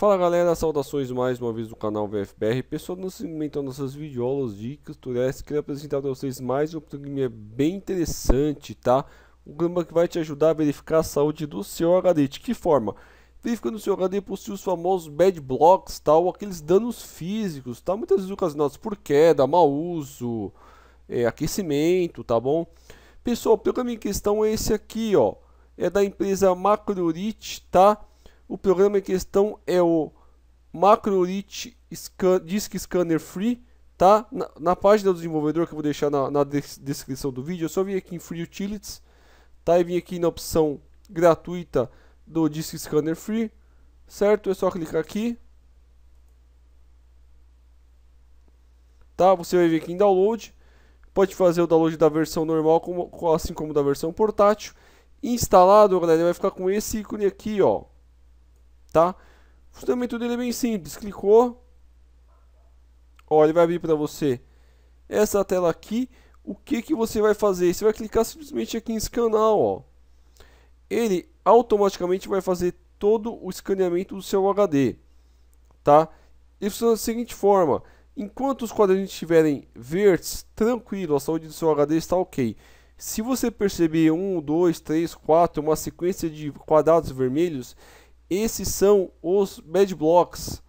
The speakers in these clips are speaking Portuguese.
Fala galera, saudações mais uma vez do canal VFBR Pessoal, nós segmentando nossas videoaulas, dicas, tutoriais Queria apresentar para vocês mais um programa é bem interessante, tá? Um programa que vai te ajudar a verificar a saúde do seu HD De que forma? Verificando o o HD possui os famosos bad blocks, tal, tá? aqueles danos físicos, tá? Muitas vezes ocasionados por queda, mau uso, é, aquecimento, tá bom? Pessoal, o programa em questão é esse aqui, ó É da empresa Macrorite, Tá? O programa em questão é o MacroRich Scan, Disk Scanner Free, tá? Na, na, página do desenvolvedor que eu vou deixar na, na des descrição do vídeo, eu é só vim aqui em Free Utilities, tá? E vim aqui na opção gratuita do Disk Scanner Free, certo? É só clicar aqui. Tá? Você vai vir aqui em Download. Pode fazer o download da versão normal, como, assim como da versão portátil. Instalado, galera, vai ficar com esse ícone aqui, ó tá? O funcionamento dele é bem simples, clicou, ó, ele vai abrir para você essa tela aqui, o que que você vai fazer? Você vai clicar simplesmente aqui em escanar, ó. Ele automaticamente vai fazer todo o escaneamento do seu HD, tá? Ele funciona da seguinte forma, enquanto os quadradinhos estiverem verdes, tranquilo, a saúde do seu HD está ok. Se você perceber um, dois, três, quatro, uma sequência de quadrados vermelhos, esses são os bad blocks,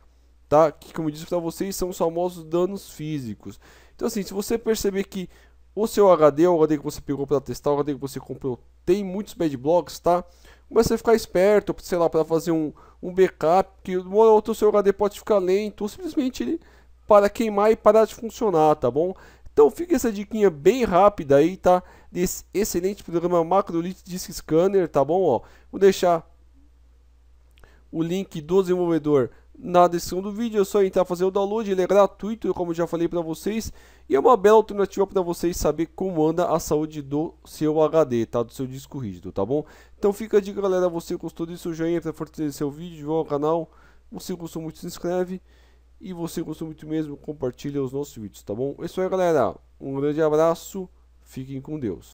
tá? Que, como eu disse para vocês, são os famosos danos físicos. Então, assim, se você perceber que o seu HD, o HD que você pegou para testar, o HD que você comprou, tem muitos bad blocks, tá? Começa a ficar esperto, sei lá, para fazer um, um backup, que uma ou seu HD pode ficar lento, ou simplesmente ele para queimar e parar de funcionar, tá bom? Então fica essa diquinha bem rápida aí, tá? Desse excelente programa Macrolite Disk Scanner, tá bom? Ó, vou deixar o link do desenvolvedor na descrição do vídeo. É só entrar fazer o download, ele é gratuito, como já falei para vocês. E é uma bela alternativa para vocês saber como anda a saúde do seu HD, tá? Do seu disco rígido, tá bom? Então fica a dica, galera. Você gostou disso, joinha para fortalecer o vídeo, divulga o canal. Você gostou muito, se inscreve. E você gostou muito mesmo, compartilha os nossos vídeos, tá bom? É isso aí, galera. Um grande abraço. Fiquem com Deus.